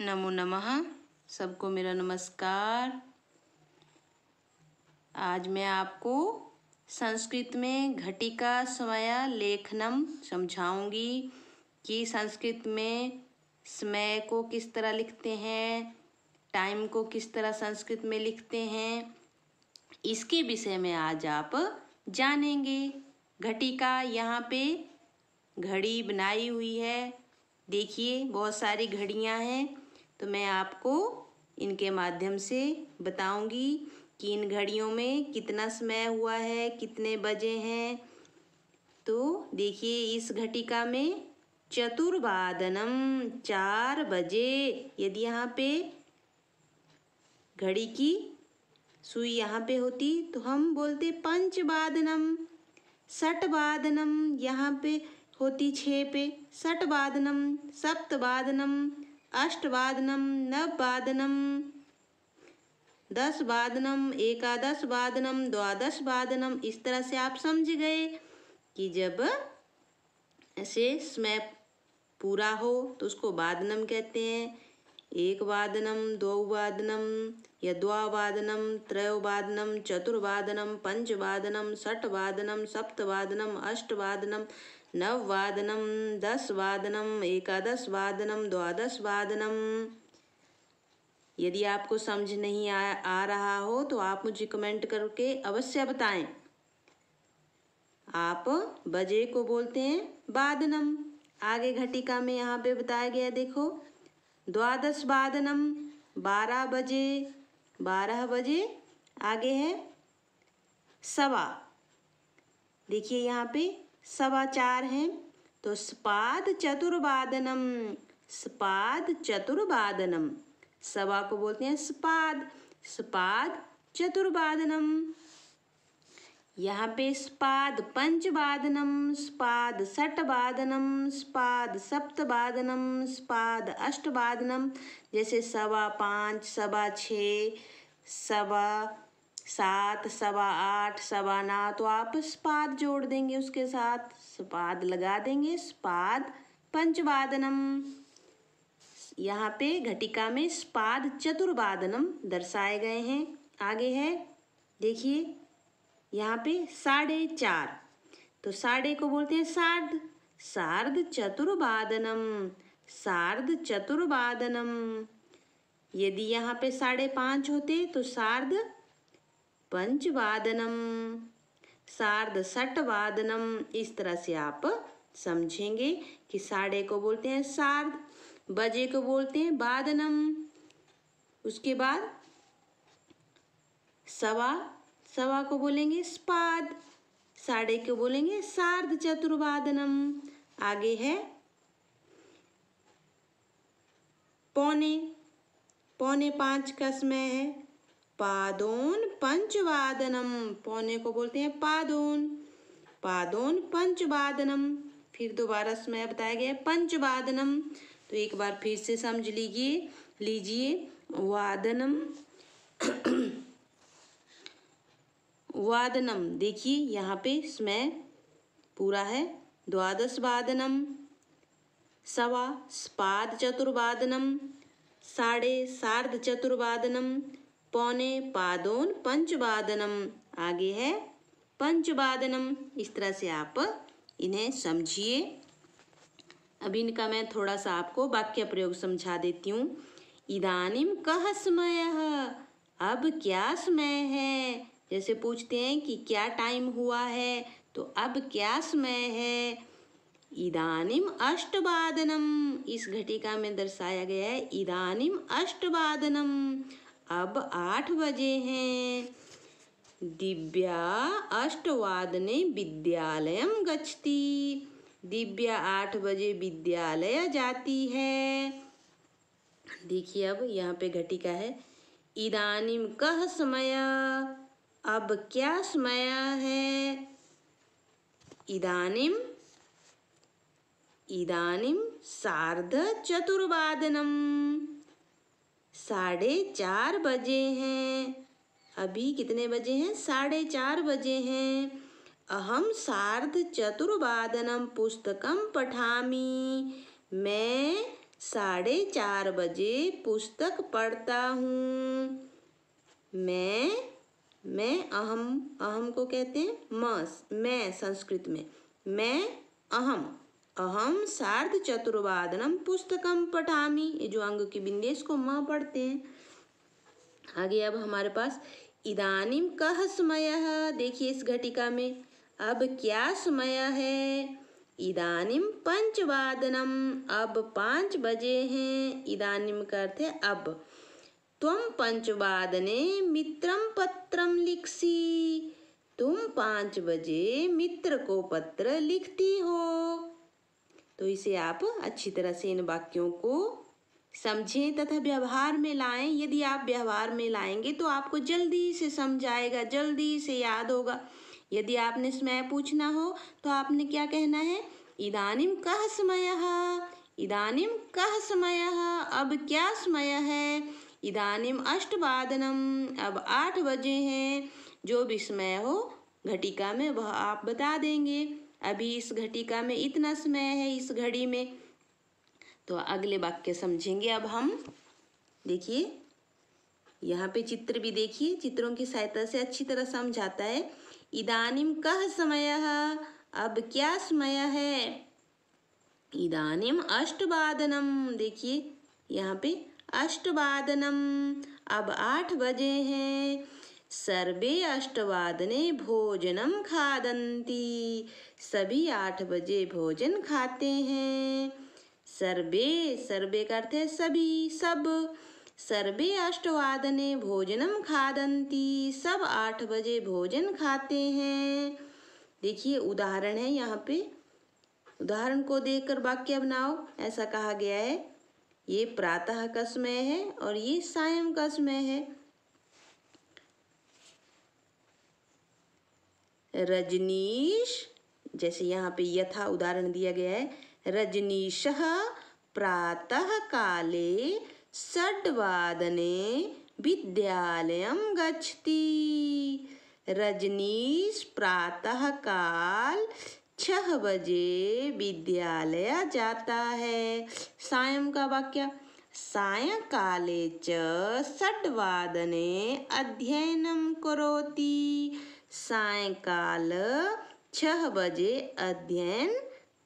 नमो नमः सबको मेरा नमस्कार आज मैं आपको संस्कृत में घटिका समय लेखनम समझाऊंगी कि संस्कृत में समय को किस तरह लिखते हैं टाइम को किस तरह संस्कृत में लिखते हैं इसके विषय में आज आप जानेंगे घटिका यहाँ पे घड़ी बनाई हुई है देखिए बहुत सारी घड़ियाँ हैं तो मैं आपको इनके माध्यम से बताऊंगी कि इन घड़ियों में कितना समय हुआ है कितने बजे हैं तो देखिए इस घटिका में चतुर्वादनम चार बजे यदि यहाँ पे घड़ी की सुई यहाँ पे होती तो हम बोलते पंचवादनम षटवादनम यहाँ पे होती छः पे षटवादनम सप्तवादनम अष्टवादनम नववादनम दस वादनम एकादश वादनम द्वादश वादनम इस तरह से आप समझ गए कि जब ऐसे समय पूरा हो तो उसको वादनम कहते हैं एक वादनम वादनम या द्वावादनम वादनम चतुर्वादनम पंचवादनम वादनम सप्तवादनम अष्टवादनम एकादश वादनम द्वादश वादनम यदि आपको समझ नहीं आ, आ रहा हो तो आप मुझे कमेंट करके अवश्य बताएं आप बजे को बोलते हैं वादनम आगे घटिका में यहाँ पे बताया गया देखो द्वादश वादनम बारह बजे बारह बजे आगे है सवा देखिए यहाँ पे चार हैं तो स्पाद चतुर्वादनम स्पाद चतुर्वादनम सवा को बोलते हैं स्पाद स्पाद चतुर्वादनम यहाँ पे स्पाद पंचवादनम स्पाद षटवादनम स्पाद सप्तवादनम स्पाद अष्टवादनम जैसे सवा पाँच सवा छः सवा सात सवा आठ सवा ना तो आप स्पाद जोड़ देंगे उसके साथ स्पाद लगा देंगे स्पाद पंचवादनम यहाँ पे घटिका में स्पाद चतुर्वादनम दर्शाए गए हैं आगे है देखिए यहाँ पे साढ़े चार तो साढ़े को बोलते हैं सार्ध सार्ध चतुर्वादनम सार्ध चतुर्वादनम यदि यहाँ पे साढ़े पाँच होते तो सार्ध पंचवादनम सार्ध वादनम इस तरह से आप समझेंगे कि साढ़े को बोलते हैं सार्ध बजे को बोलते हैं वादनम उसके बाद सवा सवा को बोलेंगे स्पाद साढ़े को बोलेंगे सार्ध चतुर्वादनम आगे है पौने पौने पांच का समय है पादोन पंचवादनम पौने को बोलते हैं पादोन पादोन पंचवादनम फिर दोबारा समय बताया गया पंचवादनम तो एक बार फिर से समझ लीजिए लीजिए वादनम वादनम देखिए यहाँ पे स्मय पूरा है द्वादश वादनम सवा स्पाद चतुर्वादनम साढ़े सार्ध चतुर्वादनम पौने पादोन पंचवादनम आगे है पंचवादनम इस तरह से आप इन्हें समझिए अब इनका मैं थोड़ा सा आपको वाक्य प्रयोग समझा देती हूँ इदानिम कह समय अब क्या समय है जैसे पूछते हैं कि क्या टाइम हुआ है तो अब क्या समय है इदानिम अष्टवादनम इस घटिका में दर्शाया गया है इदानिम अष्टवादनम अब आठ बजे हैं दिव्या अष्टवादने विद्यालय गच्छति दिव्या आठ बजे विद्यालय जाती है देखिए अब यहाँ पे घटिका है इदानीम कह समय अब क्या समय है इदानीम इदानीम सार्ध चतुर्वादनम साढ़े चार बजे हैं अभी कितने बजे हैं साढ़े चार बजे हैं अहम सार्ध चतुर्वादनम पुस्तकम पठामी मैं साढ़े चार बजे पुस्तक पढ़ता हूँ मैं मैं अहम अहम को कहते हैं मस मैं संस्कृत में मैं अहम अहम सार्ध चतुर्वादनम पुस्तकम पठामी ये जो अंग की बिंदेश को माँ पढ़ते हैं आगे अब हमारे पास इदानिम कह समय देखिए इस घटिका में अब क्या समय है इदानिम पंचवादनम अब पांच बजे हैं इदानिम का अर्थ है अब तुम पंचवादने मित्रम पत्रम लिखसी तुम पांच बजे मित्र को पत्र लिखती हो तो इसे आप अच्छी तरह से इन वाक्यों को समझें तथा व्यवहार में लाएं यदि आप व्यवहार में लाएंगे तो आपको जल्दी से समझाएगा जल्दी से याद होगा यदि आपने समय पूछना हो तो आपने क्या कहना है इदानिम कह समय इदानिम कह समय अब क्या समय है इदानिम अष्टवादनम अब आठ बजे हैं जो भी समय हो घटिका में वह आप बता देंगे अभी इस घटिका में इतना समय है इस घड़ी में तो अगले वाक्य समझेंगे अब हम देखिए यहाँ पे चित्र भी देखिए चित्रों की सहायता से अच्छी तरह समझाता है इदानिम कह समय अब क्या समय है इदानिम अष्टवादनम देखिए यहाँ पे अष्टवादनम अब आठ बजे हैं सर्वे अष्टवादने भोजनम खादंती सभी आठ बजे भोजन खाते हैं सर्वे सर्वे का अर्थ है सभी सब सर्वे अष्टवादने भोजनम खादंती सब आठ बजे भोजन खाते हैं देखिए उदाहरण है यहाँ पे उदाहरण को देखकर वाक्य बनाओ ऐसा कहा गया है ये प्रातः का समय है और ये सायं का समय है रजनीश जैसे यहाँ पे यथा उदाहरण दिया गया है रजनीश प्रातः काले षडवादने विद्यालय गच्छति रजनीश प्रातः काल छह बजे विद्यालय जाता है सायं का वाक्य सायंकाले च षड्वादने अध्ययनं करोति सायकाल छह बजे अध्ययन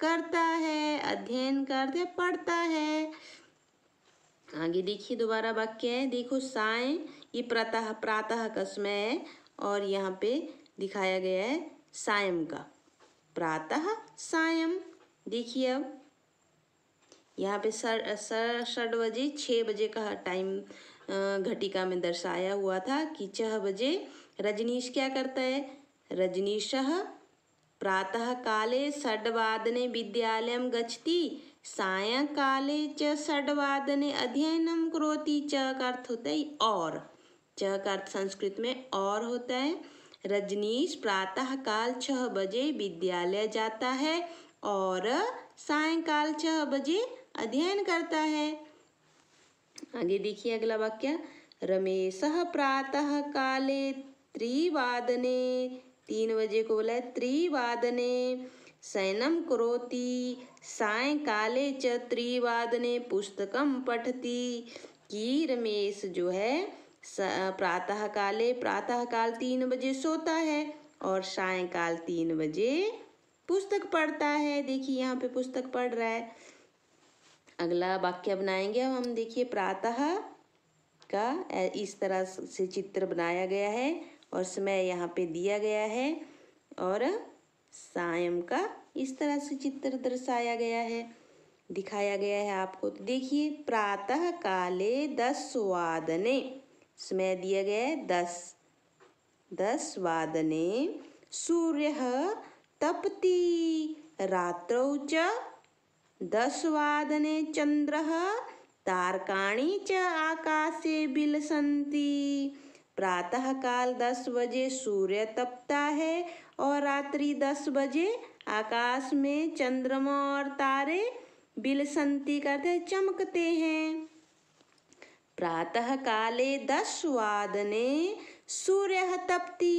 करता है अध्ययन करते पढ़ता है आगे देखिए दोबारा वाक्य है देखो साय ये प्रातः प्रातः का समय है और यहाँ पे दिखाया गया है सायम का प्रातः सायम देखिए अब यहाँ पे सर सर षठ बजे छः बजे का टाइम घटिका में दर्शाया हुआ था कि छः बजे रजनीश क्या करता है रजनीश प्रातः काले षड्वादने विद्यालय गच्छति साय च षड्वादने अध्ययन करोति च का अर्थ होता है और च का अर्थ संस्कृत में और होता है रजनीश प्रातः काल छः बजे विद्यालय जाता है और सायंकाल छः बजे अध्ययन करता है आगे देखिए अगला वाक्य रमेश प्रातः काले त्रिवादने तीन बजे को बोला है त्रिवादने शयनम करोती सायकाले च त्रिवादने पुस्तकम पठती कि रमेश जो है प्रातः काले प्रातः काल तीन बजे सोता है और सायकाल तीन बजे पुस्तक पढ़ता है देखिए यहाँ पे पुस्तक पढ़ रहा है अगला वाक्य बनाएंगे अब हम देखिए प्रातः का इस तरह से चित्र बनाया गया है और समय यहाँ पे दिया गया है और सायम का इस तरह से चित्र दर्शाया गया है दिखाया गया है आपको तो देखिए प्रातः काले दस वादने समय दिया गया है दस दस वादने सूर्य तपती रात्रौ च दस वादने चंद्र तारकाणी च आकाशे बिलसंती काल दस बजे सूर्य तपता है और रात्रि दस बजे आकाश में चंद्रमा और तारे बिलसंती करते चमकते हैं प्रातः काले दस वादने सूर्य तपती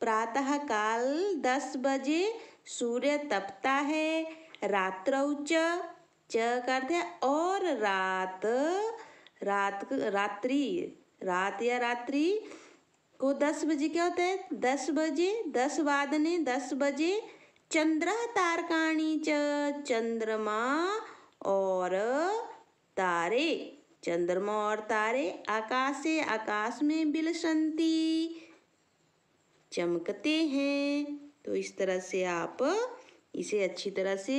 प्रातः काल दस बजे सूर्य तपता है रात्रौ च करते और रात रात रात्रि रात या रात्रि को दस बजे क्या होता है दस बजे दस वादने दस बजे चंद्र तारकाणी च चंद्रमा और तारे चंद्रमा और तारे आकाशे आकाश में बिलसंती चमकते हैं तो इस तरह से आप इसे अच्छी तरह से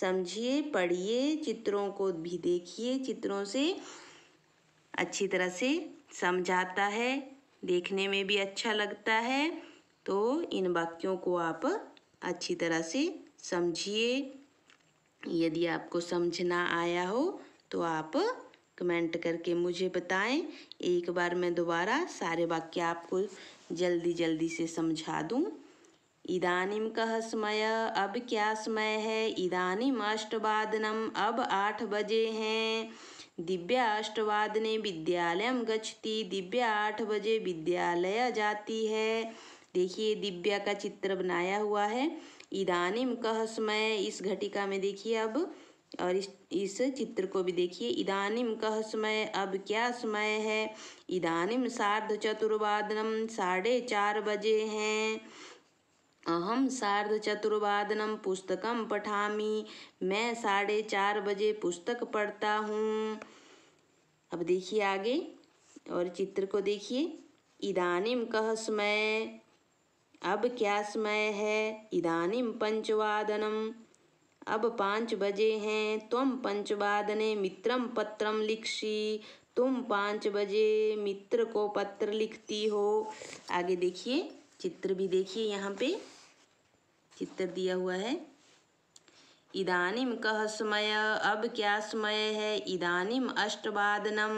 समझिए पढ़िए चित्रों को भी देखिए चित्रों से अच्छी तरह से समझाता है देखने में भी अच्छा लगता है तो इन वाक्यों को आप अच्छी तरह से समझिए यदि आपको समझना आया हो तो आप कमेंट करके मुझे बताएं एक बार मैं दोबारा सारे वाक्य आपको जल्दी जल्दी से समझा दूं इदानीम कह समय अब क्या समय है इदानीम अष्टवादनम अब आठ बजे हैं दिव्या अष्टवादने विद्यालय गच्छती दिव्या आठ बजे विद्यालय जाती है देखिए दिव्या का चित्र बनाया हुआ है इदानिम कह समय इस घटिका में देखिए अब और इस इस चित्र को भी देखिए इदानिम कह समय अब क्या समय है इदानिम सार्ध चतुर्वादनम साढ़े चार बजे हैं अहम चतुर्वादनम पुस्तकम पठामी मैं साढ़े चार बजे पुस्तक पढ़ता हूँ अब देखिए आगे और चित्र को देखिए इदानिम कह समय अब क्या समय है इदानिम पंचवादनम अब पाँच बजे हैं तुम पंचवादने मित्रम पत्रम लिखसी तुम पाँच बजे मित्र को पत्र लिखती हो आगे देखिए चित्र भी देखिए यहाँ पे उत्तर दिया हुआ है इदानिम कह समय अब क्या समय है इदानिम अष्टवादनम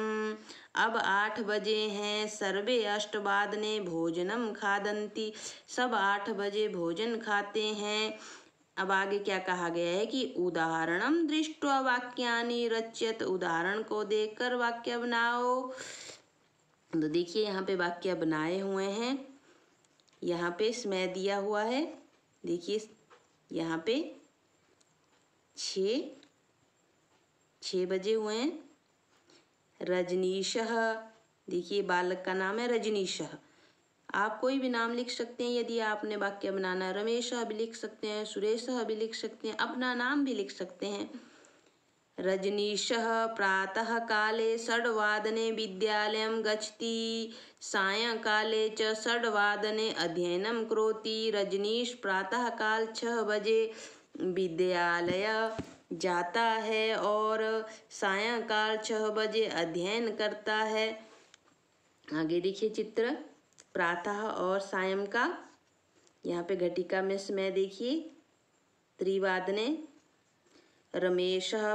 अब आठ बजे हैं सर्वे अष्टवादने भोजनम खादंती सब आठ बजे भोजन खाते हैं अब आगे क्या कहा गया है कि उदाहरणम दृष्ट वाक्यानि रचित उदाहरण को देखकर वाक्य बनाओ तो देखिए यहाँ पे वाक्य बनाए हुए हैं यहाँ पे समय दिया हुआ है देखिए यहाँ पे छ छ बजे हुए हैं रजनीश देखिए बालक का नाम है रजनीश आप कोई भी नाम लिख सकते हैं यदि आपने वाक्य बनाना रमेश भी लिख सकते हैं सुरेश भी लिख सकते हैं अपना नाम भी लिख सकते हैं प्रातः काले षड्वादने विद्यालय गच्छति सायंकाले च षड्वादने अध्ययन करोति रजनीश काल छः बजे विद्यालय जाता है और सायंकाल छः बजे अध्ययन करता है आगे देखिए चित्र प्रातः और सायं का यहाँ पे घटिका में समय देखिए त्रिवादने रमेशः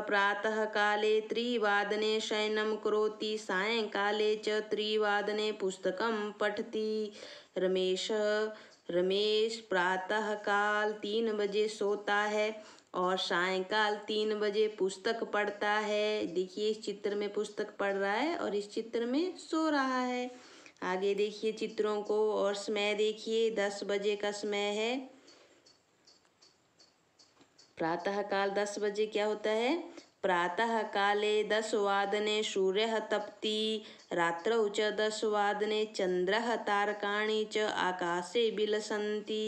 काले त्रिवादने शयनं करोति सायंकाले च त्रिवादने पुस्तकं पठति रमेशः रमेश प्रातः काल तीन बजे सोता है और सायंकाल तीन बजे पुस्तक पढ़ता है देखिए इस चित्र में पुस्तक पढ़ रहा है और इस चित्र में सो रहा है आगे देखिए चित्रों को और समय देखिए दस बजे का समय है प्रातः काल दस बजे क्या होता है प्रातः काले दस वादने सूर्य तप्ति रात्र च दस वादने चंद्र तारकाणी च आकाशे बिलसंती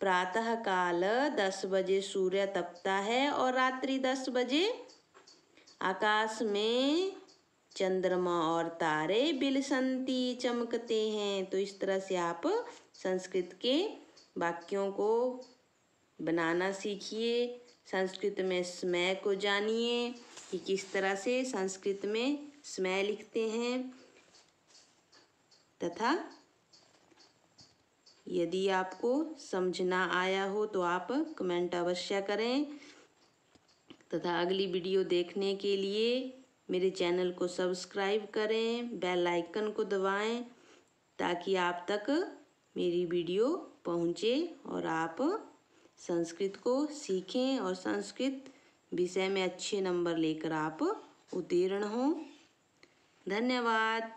प्रातः काल दस बजे सूर्य तपता है और रात्रि दस बजे आकाश में चंद्रमा और तारे बिलसंती चमकते हैं तो इस तरह से आप संस्कृत के वाक्यों को बनाना सीखिए संस्कृत में स्मय को जानिए कि किस तरह से संस्कृत में स्मय लिखते हैं तथा यदि आपको समझना आया हो तो आप कमेंट अवश्य करें तथा अगली वीडियो देखने के लिए मेरे चैनल को सब्सक्राइब करें बेल आइकन को दबाएं ताकि आप तक मेरी वीडियो पहुंचे और आप संस्कृत को सीखें और संस्कृत विषय में अच्छे नंबर लेकर आप उत्तीर्ण हों धन्यवाद